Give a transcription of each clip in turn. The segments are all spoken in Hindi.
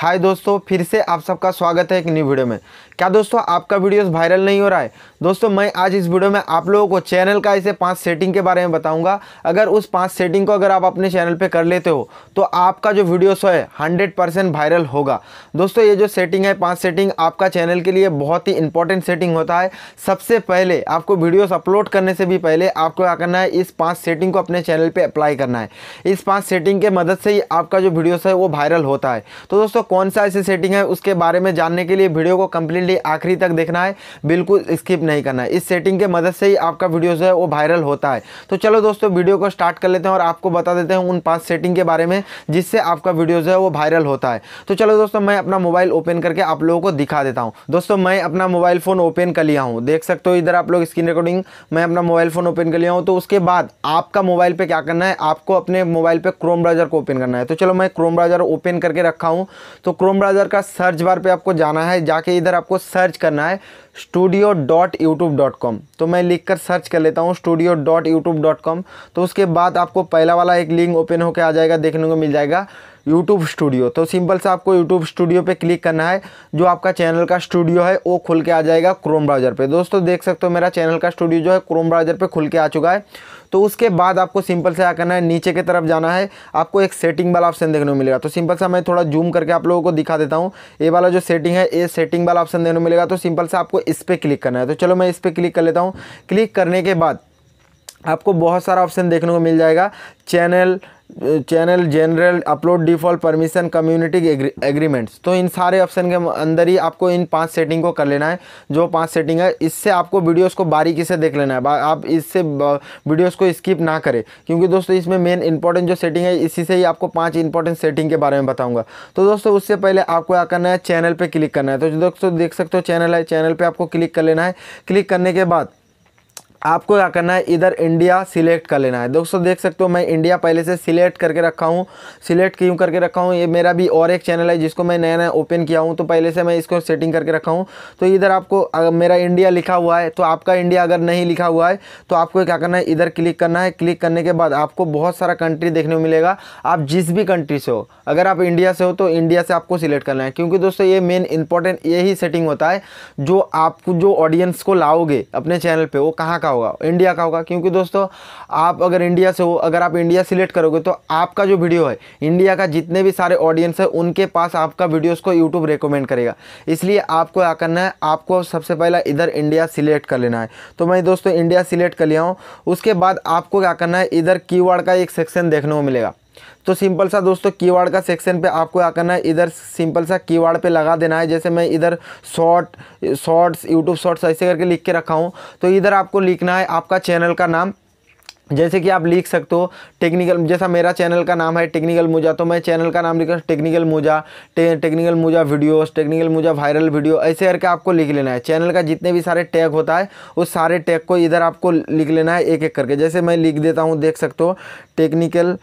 हाय दोस्तों फिर से आप सबका स्वागत है एक न्यू वीडियो में क्या दोस्तों आपका वीडियोस वायरल नहीं हो रहा है दोस्तों मैं आज इस वीडियो में आप लोगों को चैनल का ऐसे पांच सेटिंग के बारे में बताऊंगा अगर उस पांच सेटिंग को अगर आप अपने चैनल पे कर लेते हो तो आपका जो वीडियोस है हंड्रेड परसेंट वायरल होगा दोस्तों ये जो सेटिंग है पाँच सेटिंग आपका चैनल के लिए बहुत ही इंपॉर्टेंट सेटिंग होता है सबसे पहले आपको वीडियोज़ अपलोड करने से भी पहले आपको क्या करना है इस पाँच सेटिंग को अपने चैनल पर अप्लाई करना है इस पाँच सेटिंग के मदद से ही आपका जो वीडियोज़ है वो वायरल होता है तो दोस्तों कौन सा ऐसी सेटिंग है उसके बारे में जानने के लिए वीडियो को कम्प्लीटली आखिरी तक देखना है बिल्कुल स्किप नहीं करना है इस सेटिंग के मदद से ही आपका वीडियो जो है वो वायरल होता है तो चलो दोस्तों वीडियो को स्टार्ट कर लेते हैं और आपको बता देते हैं उन पाँच सेटिंग के बारे में जिससे आपका वीडियो जो है वो वायरल होता है तो चलो दोस्तों मैं अपना मोबाइल ओपन करके आप लोगों को दिखा देता हूँ दोस्तों मैं अपना मोबाइल फ़ोन ओपन कर लिया हूँ देख सकते हो इधर आप लोग स्क्रीन रिकॉर्डिंग मैं अपना मोबाइल फ़ोन ओपन कर लिया हूँ तो उसके बाद आपका मोबाइल पर क्या करना है आपको अपने मोबाइल पर क्रोम ब्राउज़र को ओपन करना है तो चलो मैं क्रोम ब्राउज़र ओपन करके रखा हूँ तो क्रोम ब्राउज़र का सर्च बार पे आपको जाना है जाके इधर आपको सर्च करना है studio dot YouTube dot com तो मैं लिख कर सर्च कर लेता हूँ studio dot YouTube dot com तो उसके बाद आपको पहला वाला एक लिंक ओपन होकर आ जाएगा देखने को मिल जाएगा यूट्यूब स्टूडियो तो सिंपल से आपको यूट्यूब स्टूडियो पे क्लिक करना है जो आपका चैनल का स्टूडियो है वो खुल के आ जाएगा क्रोम ब्राउज़र पे दोस्तों देख सकते हो मेरा चैनल का स्टूडियो जो है क्रोम ब्राउज़र पे खुल के आ चुका है तो उसके बाद आपको सिंपल से क्या करना है नीचे की तरफ जाना है आपको एक सेटिंग वाला ऑप्शन देखने को मिलेगा तो सिंपल से मैं थोड़ा जूम करके आप लोगों को दिखा देता हूँ ये वाला जो सेटिंग है ये सेटिंग वाला ऑप्शन देखने को मिलेगा तो सिंपल से आपको इस पर क्लिक करना है तो चलो मैं इस पर क्लिक कर लेता हूँ क्लिक करने के बाद आपको बहुत सारा ऑप्शन देखने को मिल जाएगा channel channel general upload default permission community agreements तो इन सारे ऑप्शन के अंदर ही आपको इन पांच सेटिंग को कर लेना है जो पांच सेटिंग है इससे आपको वीडियोस को बारीकी से देख लेना है आप इससे वीडियोस को स्किप ना करें क्योंकि दोस्तों इसमें मेन इंपॉर्टेंट जो सेटिंग है इसी से ही आपको पाँच इंपॉर्टेंट सेटिंग के बारे में बताऊँगा तो दोस्तों उससे पहले आपको क्या करना है चैनल पर क्लिक करना है तो दोस्तों देख सकते हो चैनल है चैनल पर आपको क्लिक कर लेना है क्लिक करने के बाद आपको क्या करना है इधर इंडिया सिलेक्ट कर लेना है दोस्तों देख सकते हो मैं इंडिया पहले से सिलेक्ट करके रखा हूँ सिलेक्ट क्यों करके रखा हूँ ये मेरा भी और एक चैनल है जिसको मैं नया नया ओपन किया हूँ तो पहले से मैं इसको सेटिंग करके रखा हूँ तो इधर आपको अगर मेरा इंडिया लिखा हुआ है तो आपका इंडिया अगर नहीं लिखा हुआ है तो आपको क्या करना है इधर क्लिक करना है क्लिक करने के बाद आपको बहुत सारा कंट्री देखने को मिलेगा आप जिस भी कंट्री से हो अगर आप इंडिया से हो तो इंडिया से आपको सिलेक्ट करना है क्योंकि दोस्तों ये मेन इंपॉर्टेंट यही सेटिंग होता है जो आपको जो ऑडियंस को लाओगे अपने चैनल पर वो कहाँ कहाँ होगा इंडिया का होगा क्योंकि दोस्तों आप अगर इंडिया से हो अगर आप इंडिया सिलेक्ट करोगे तो आपका जो वीडियो है इंडिया का जितने भी सारे ऑडियंस है उनके पास आपका वीडियो को यूट्यूब रिकमेंड करेगा इसलिए आपको क्या करना है आपको सबसे पहला इधर इंडिया सिलेक्ट कर लेना है तो मैं दोस्तों इंडिया सिलेक्ट कर लिया हूँ उसके बाद आपको क्या करना है इधर की का एक सेक्शन देखने को मिलेगा तो सिंपल सा दोस्तों कीवर्ड का सेक्शन पे आपको आ करना है इधर सिंपल सा कीवर्ड पे लगा देना है जैसे मैं इधर शॉर्ट शॉर्ट्स यूट्यूब शॉर्ट्स ऐसे करके लिख के रखा हूँ तो इधर आपको लिखना है आपका चैनल का नाम जैसे कि आप लिख सकते हो टेक्निकल जैसा मेरा चैनल का नाम है टेक्निकल मूजा तो मैं चैनल का नाम लिखा टेक्निकल मूजा टे, टेक्निकल मूजा वीडियोस टेक्निकल मूजा वायरल वीडियो ऐसे करके आपको लिख लेना है चैनल का जितने भी सारे टैग होता है उस सारे टैग को इधर आपको लिख लेना है एक एक करके जैसे मैं लिख देता हूँ देख सकते हो टेक्निकल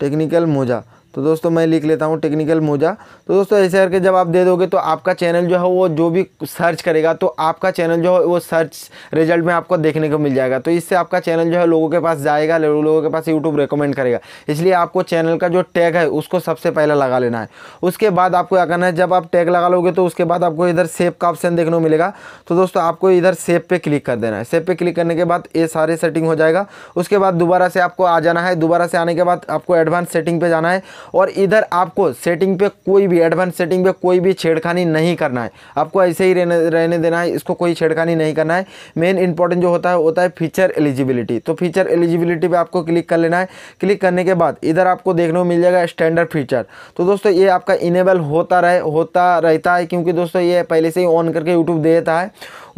टेक्निकल मोजा तो दोस्तों मैं लिख लेता हूँ टेक्निकल मोजा तो दोस्तों ऐसे करके जब आप दे दोगे तो आपका चैनल जो है वो जो भी सर्च करेगा तो आपका चैनल जो है वो सर्च रिजल्ट में आपको देखने को मिल जाएगा तो इससे आपका चैनल जो है लोगों के पास जाएगा लोगों के पास यूट्यूब रिकमेंड करेगा इसलिए आपको चैनल का जो टैग है उसको सबसे पहले लगा लेना है उसके बाद आपको क्या करना है जब आप टैग लगा लोगे तो उसके बाद आपको इधर सेप का ऑप्शन देखने को मिलेगा तो दोस्तों आपको इधर सेप पे क्लिक कर देना है सेप पे क्लिक करने के बाद ये सारे सेटिंग हो जाएगा उसके बाद दोबारा से आपको आ जाना है दोबारा से आने के बाद आपको एडवांस सेटिंग पर जाना है और इधर आपको सेटिंग पे कोई भी एडवांस सेटिंग पे कोई भी छेड़खानी नहीं करना है आपको ऐसे ही रहने रहने देना है इसको कोई छेड़खानी नहीं करना है मेन इंपॉर्टेंट जो होता है होता है फीचर एलिजिबिलिटी तो फीचर एलिजिबिलिटी पर आपको क्लिक कर लेना है क्लिक करने के बाद इधर आपको देखने को मिल जाएगा स्टैंडर्ड फीचर तो दोस्तों ये आपका इनेबल होता रहे होता रहता है क्योंकि दोस्तों ये पहले से ही ऑन करके यूट्यूब देता है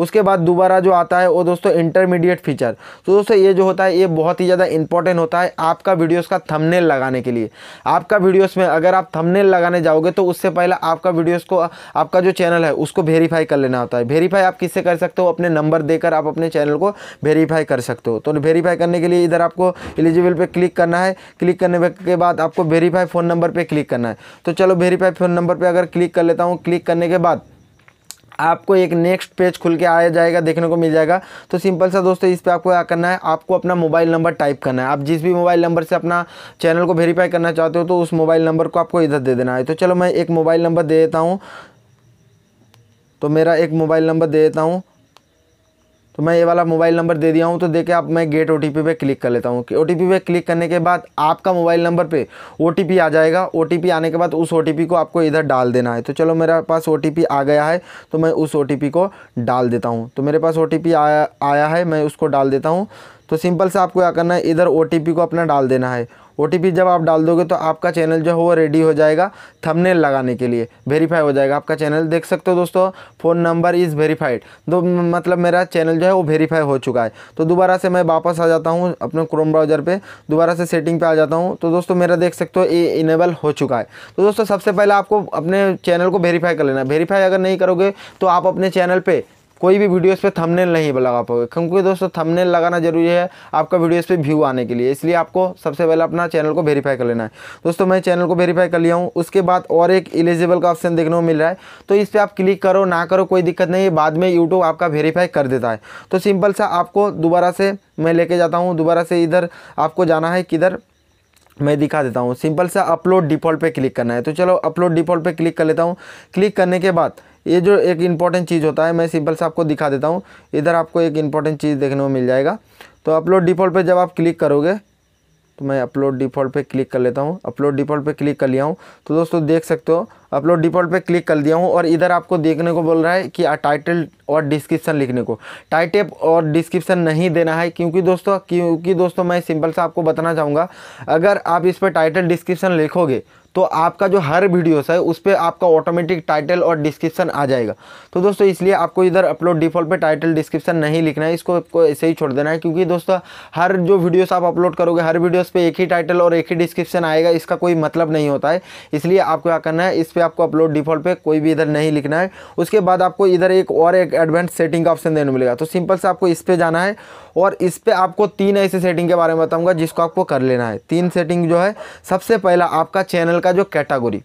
उसके बाद दोबारा जो आता है वो दोस्तों इंटरमीडिएट फीचर तो दोस्तों ये जो होता है ये बहुत ही ज़्यादा इंपॉर्टेंट होता है आपका वीडियोस का थंबनेल लगाने के लिए आपका आपका वीडियोस में अगर आप थंबनेल लगाने जाओगे तो उससे पहले आपका वीडियोस को आपका जो चैनल है उसको वेरीफाई कर लेना होता है वेरीफाई आप किससे कर सकते हो अपने नंबर देकर आप अपने चैनल को वेरीफाई कर सकते हो तो वेरीफाई करने के लिए इधर आपको एलिजिबल पर क्लिक करना है क्लिक करने के बाद आपको वेरीफाई फ़ोन नंबर पर क्लिक करना है तो चलो वेरीफाई फ़ोन नंबर पर अगर क्लिक कर लेता हूँ क्लिक करने के बाद आपको एक नेक्स्ट पेज खुल के आया जाएगा देखने को मिल जाएगा तो सिंपल सा दोस्तों इस पर आपको क्या करना है आपको अपना मोबाइल नंबर टाइप करना है आप जिस भी मोबाइल नंबर से अपना चैनल को वेरीफाई करना चाहते हो तो उस मोबाइल नंबर को आपको इधर दे देना है तो चलो मैं एक मोबाइल नंबर दे देता हूँ तो मेरा एक मोबाइल नंबर दे देता हूँ तो मैं ये वाला मोबाइल नंबर दे दिया हूँ तो देखे आप मैं गेट ओ टी पे क्लिक कर लेता हूँ ओ टी पे क्लिक करने के बाद आपका मोबाइल नंबर पे ओ आ जाएगा ओ आने के बाद उस ओ को आपको इधर डाल देना है तो चलो मेरे पास ओ आ गया है तो मैं उस ओ को डाल देता हूँ तो मेरे पास ओ आया आया है मैं उसको डाल देता हूँ तो सिंपल से आपको क्या करना है इधर ओ को अपना डाल देना है ओ जब आप डाल दोगे तो आपका चैनल जो है वो रेडी हो जाएगा थंबनेल लगाने के लिए वेरीफाई हो जाएगा आपका चैनल देख सकते हो दोस्तों फ़ोन नंबर इज़ वेरीफाइड तो मतलब मेरा चैनल जो है वो वेरीफाई हो चुका है तो दोबारा से मैं वापस आ जाता हूँ अपने क्रोम ब्राउज़र पर दोबारा से सेटिंग पर आ जाता हूँ तो दोस्तों मेरा देख सकते हो ये इनेबल हो चुका है तो दोस्तों सबसे पहले आपको अपने चैनल को वेरीफाई कर लेना वेरीफाई अगर नहीं करोगे तो आप अपने चैनल पर कोई भी वीडियोस पे थंबनेल नहीं लगा पाओगे क्योंकि दोस्तों थंबनेल लगाना ज़रूरी है आपका वीडियोस पे व्यू आने के लिए इसलिए आपको सबसे पहले अपना चैनल को वेरीफाई कर लेना है दोस्तों मैं चैनल को वेरीफाई कर लिया हूँ उसके बाद और एक एलिजिबल का ऑप्शन देखने को मिल रहा है तो इस पर आप क्लिक करो ना करो कोई दिक्कत नहीं है बाद में यूट्यूब आपका वेरीफाई कर देता है तो सिंपल सा आपको दोबारा से मैं लेके जाता हूँ दोबारा से इधर आपको जाना है किधर मैं दिखा देता हूँ सिंपल सा अपलोड डिफ़ॉल्ट पे क्लिक करना है तो चलो अपलोड डिफ़ॉल्ट पे क्लिक कर लेता हूँ क्लिक करने के बाद ये जो एक इम्पॉर्टेंट चीज़ होता है मैं सिंपल से आपको दिखा देता हूँ इधर आपको एक इम्पॉर्टेंट चीज़ देखने को मिल जाएगा तो अपलोड डिफ़ॉल्ट पे जब आप क्लिक करोगे तो मैं अपलोड डिफ़ॉल्ट पे क्लिक कर लेता हूँ अपलोड डिफ़ॉल्ट पे क्लिक कर लिया हूँ तो दोस्तों देख सकते हो अपलोड डिफ़ॉल्ट पे क्लिक कर दिया हूँ और इधर आपको देखने को बोल रहा है कि टाइटल और डिस्क्रिप्शन लिखने को टाइटल और डिस्क्रिप्शन नहीं देना है क्योंकि दोस्तों क्योंकि दोस्तों मैं सिंपल सा आपको बताना चाहूँगा अगर आप इस पर टाइटल डिस्क्रिप्शन लिखोगे तो आपका जो हर वीडियोस है उस पर आपका ऑटोमेटिक टाइटल और डिस्क्रिप्शन आ जाएगा तो दोस्तों इसलिए आपको इधर अपलोड डिफॉल्ट पे टाइटल डिस्क्रिप्शन नहीं लिखना है इसको आपको ऐसे ही छोड़ देना है क्योंकि दोस्तों हर जो वीडियोस आप अपलोड करोगे हर वीडियोस पे एक ही टाइटल और एक ही डिस्क्रिप्शन आएगा इसका कोई मतलब नहीं होता है इसलिए आपको क्या करना है इस पर आपको अपलोड डिफॉल्ट पर कोई भी इधर नहीं लिखना है उसके बाद आपको इधर एक और एक एडवांस सेटिंग का ऑप्शन देने मिलेगा तो सिंपल से आपको इस पर जाना है और इस पर आपको तीन ऐसे सेटिंग के बारे में बताऊँगा जिसको आपको कर लेना है तीन सेटिंग जो है सबसे पहला आपका चैनल का जो कैटागोरी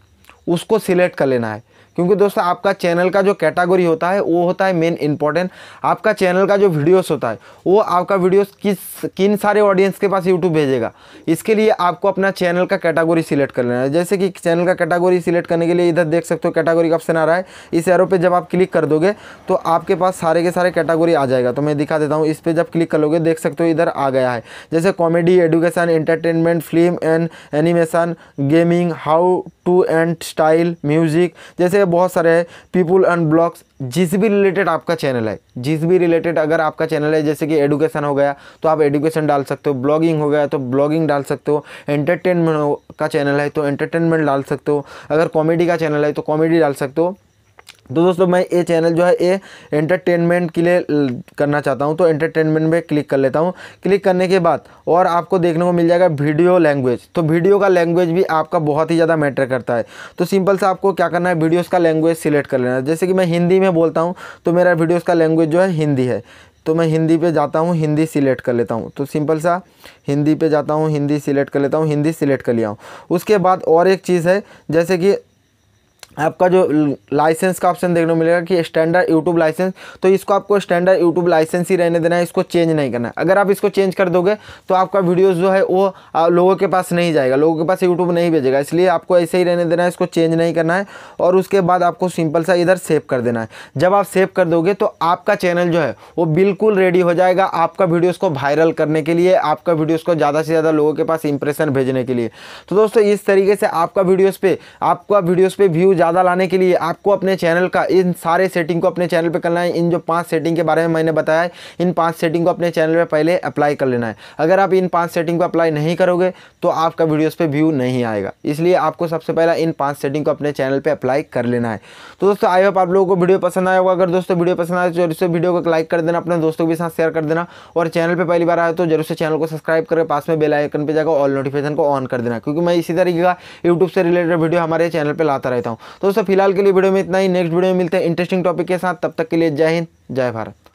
उसको सिलेक्ट कर लेना है क्योंकि दोस्तों आपका चैनल का जो कैटागोरी होता है वो होता है मेन इंपॉर्टेंट आपका चैनल का जो वीडियोस होता है वो आपका वीडियोस किस किन सारे ऑडियंस के पास यूट्यूब भेजेगा इसके लिए आपको अपना चैनल का कैटागोरी सिलेक्ट कर लेना है जैसे कि चैनल का कैटागोरी सिलेक्ट करने के लिए इधर देख सकते हो कैटागोरी का ऑप्शन आ रहा है इस एरो पर जब आप क्लिक कर दोगे तो आपके पास सारे के सारे कैटागोरी आ जाएगा तो मैं दिखा देता हूँ इस पर जब क्लिक कर लोगे देख सकते हो इधर आ गया है जैसे comedy education entertainment film and animation gaming how to and style music जैसे बहुत सारे हैं पीपल एंड ब्लॉग्स जिस भी रिलेटेड आपका चैनल है जिस भी रिलेटेड अगर आपका चैनल है जैसे कि एडुकेशन हो गया तो आप एडुकेशन डाल सकते हो ब्लॉगिंग हो गया तो ब्लॉगिंग डाल सकते हो एंटरटेनमेंट का चैनल है तो एंटरटेनमेंट डाल सकते हो अगर कॉमेडी का चैनल है तो कॉमेडी डाल सकते हो तो दोस्तों मैं ये चैनल जो है ये एंटरटेनमेंट के लिए करना चाहता हूँ तो एंटरटेनमेंट में क्लिक कर लेता हूँ क्लिक करने के बाद और आपको देखने को मिल जाएगा वीडियो लैंग्वेज तो वीडियो का लैंग्वेज भी आपका बहुत ही ज़्यादा मैटर करता है तो सिंपल सा आपको क्या करना है वीडियोज़ का लैंग्वेज सिलेक्ट कर लेना है जैसे कि मैं हिंदी में बोलता हूँ तो मेरा वीडियोज़ का लैंग्वेज जो है हिंदी है तो मैं हिंदी पे जाता हूँ हिंदी सिलेक्ट कर लेता हूँ तो सिंपल सा हिंदी पे जाता हूँ हिंदी सिलेक्ट कर लेता हूँ हिंदी सिलेक्ट कर लिया हूँ उसके बाद और एक चीज़ है जैसे कि आपका जो लाइसेंस का ऑप्शन देखने को मिलेगा कि स्टैंडर्ड यूट्यूब लाइसेंस तो इसको आपको स्टैंडर्ड यूट्यूब लाइसेंस ही रहने देना है इसको चेंज नहीं करना है अगर आप इसको चेंज कर दोगे तो आपका वीडियोस जो है वो लोगों के पास नहीं जाएगा लोगों के पास यूट्यूब नहीं भेजेगा इसलिए आपको ऐसे ही रहने देना है इसको चेंज नहीं करना है और उसके बाद आपको सिंपल सा इधर सेव कर देना है जब आप सेव कर दोगे तो आपका चैनल जो है वो बिल्कुल रेडी हो जाएगा आपका वीडियोज़ को वायरल करने के लिए आपका वीडियोज़ को ज़्यादा से ज़्यादा लोगों के पास इंप्रेशन भेजने के लिए तो दोस्तों इस तरीके से आपका वीडियोज़ पर आपका वीडियोज़ पर व्यूज ज़्यादा लाने के लिए आपको अपने चैनल का इन सारे सेटिंग को अपने चैनल पर करना है इन जो पाँच सेटिंग के बारे में मैंने बताया है इन पाँच सेटिंग को अपने चैनल पर पहले अप्लाई कर लेना है अगर आप इन पाँच सेटिंग को अप्लाई नहीं करोगे तो आपका वीडियोज़ पर व्यू नहीं आएगा इसलिए आपको सबसे पहला इन पाँच सेटिंग को अपने चैनल पर अप्लाई कर लेना है तो दोस्तों आई होप आप लोगों को वीडियो पसंद आया होगा अगर दोस्तों वीडियो पसंद आए तो जरूर वीडियो को लाइक कर देना अपने दोस्तों के साथ शेयर कर देना और चैनल पर पहली बार आए तो जरूर से चैनल को सब्सक्राइब करके पास में बेल आइकन पर जाकर ऑल नोटिफिकेशन को ऑन कर देना क्योंकि मैं इसी तरीके का यूट्यूब से रिलेटेड वीडियो हमारे चैनल पर लाता रहता हूँ तो दोस्तों फिलहाल के लिए वीडियो में इतना ही नेक्स्ट वीडियो में मिलते हैं इंटरेस्टिंग टॉपिक के साथ तब तक के लिए जय हिंद जय भारत